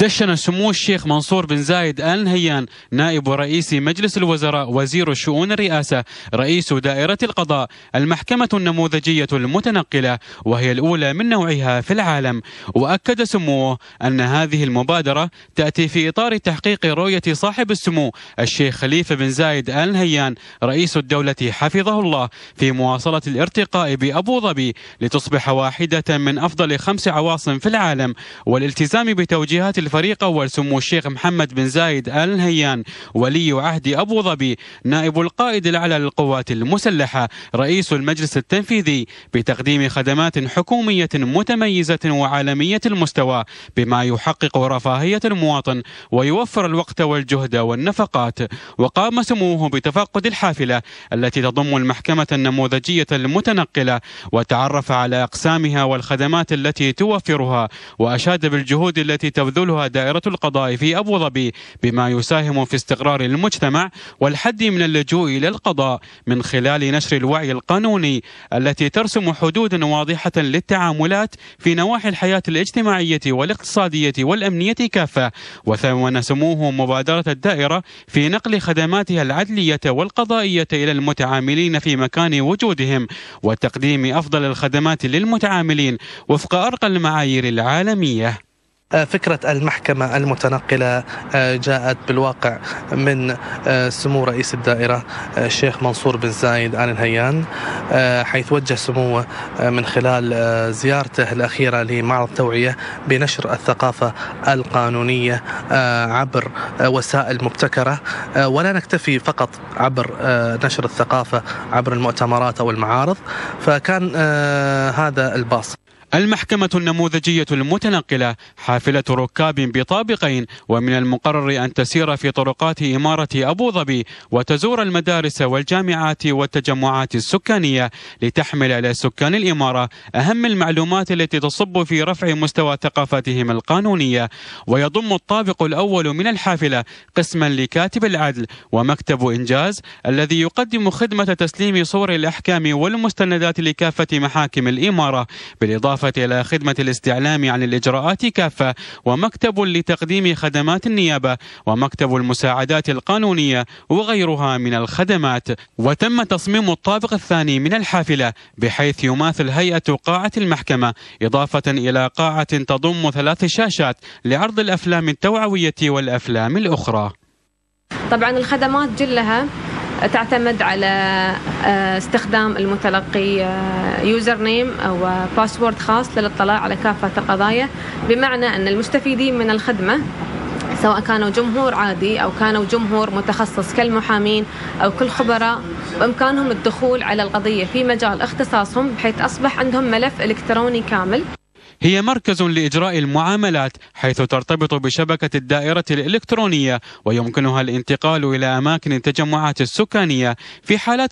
دشن سمو الشيخ منصور بن زايد آل نهيان نائب رئيس مجلس الوزراء وزير الشؤون الرئاسة رئيس دائرة القضاء المحكمة النموذجية المتنقلة وهي الأولى من نوعها في العالم وأكد سموه أن هذه المبادرة تأتي في إطار تحقيق رؤية صاحب السمو الشيخ خليفة بن زايد آل نهيان رئيس الدولة حفظه الله في مواصلة الارتقاء بأبو ظبي لتصبح واحدة من أفضل خمس عواصم في العالم والالتزام بتوجيهات الفريق أول سمو الشيخ محمد بن زايد آل نهيان ولي عهد أبو ظبي نائب القائد الأعلى للقوات المسلحة رئيس المجلس التنفيذي بتقديم خدمات حكومية متميزة وعالمية المستوى بما يحقق رفاهية المواطن ويوفر الوقت والجهد والنفقات وقام سموه بتفقد الحافلة التي تضم المحكمة النموذجية المتنقلة وتعرف على أقسامها والخدمات التي توفرها وأشاد بالجهود التي تبذلها تشكلها دائرة القضاء في أبو ظبي بما يساهم في استقرار المجتمع والحد من اللجوء إلى القضاء من خلال نشر الوعي القانوني التي ترسم حدودا واضحة للتعاملات في نواحي الحياة الاجتماعية والاقتصادية والأمنية كافة وثمن سموه مبادرة الدائرة في نقل خدماتها العدلية والقضائية إلى المتعاملين في مكان وجودهم وتقديم أفضل الخدمات للمتعاملين وفق أرقى المعايير العالمية آه، فكرة المحكمة المتنقلة آه، جاءت بالواقع من آه، سمو رئيس الدائرة الشيخ منصور بن زايد آل نهيان حيث وجه سموه من خلال زيارته الأخيرة لمعرض توعية بنشر الثقافة القانونية عبر وسائل مبتكرة ولا نكتفي فقط عبر نشر الثقافة عبر المؤتمرات أو المعارض فكان هذا الباص المحكمة النموذجية المتنقلة حافلة ركاب بطابقين ومن المقرر أن تسير في طرقات إمارة أبو ظبي وتزور المدارس والجامعات والتجمعات السكانية لتحمل إلى سكان الإمارة أهم المعلومات التي تصب في رفع مستوى ثقافتهم القانونية ويضم الطابق الأول من الحافلة قسما لكاتب العدل ومكتب إنجاز الذي يقدم خدمة تسليم صور الأحكام والمستندات لكافة محاكم الإمارة بالإضافة إلى خدمة الاستعلام عن الإجراءات كافة ومكتب لتقديم خدمات النيابة ومكتب المساعدات القانونية وغيرها من الخدمات وتم تصميم الطابق الثاني من الحافلة بحيث يماثل هيئة قاعة المحكمة إضافة إلى قاعة تضم ثلاث شاشات لعرض الأفلام التوعوية والأفلام الأخرى طبعا الخدمات جلها تعتمد على آه، استخدام المتلقي آه، يوزر نيم أو باسورد خاص للاطلاع على كافة القضايا بمعنى أن المستفيدين من الخدمة سواء كانوا جمهور عادي أو كانوا جمهور متخصص كالمحامين أو كل خبراء بإمكانهم الدخول على القضية في مجال اختصاصهم بحيث أصبح عندهم ملف إلكتروني كامل هي مركز لإجراء المعاملات حيث ترتبط بشبكة الدائرة الإلكترونية ويمكنها الانتقال إلى أماكن التجمعات السكانية في حالات